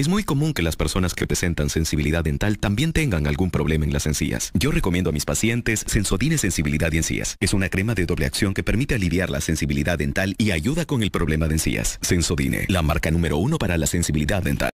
Es muy común que las personas que presentan sensibilidad dental también tengan algún problema en las encías. Yo recomiendo a mis pacientes Sensodine Sensibilidad y Encías. Es una crema de doble acción que permite aliviar la sensibilidad dental y ayuda con el problema de encías. Sensodine, la marca número uno para la sensibilidad dental.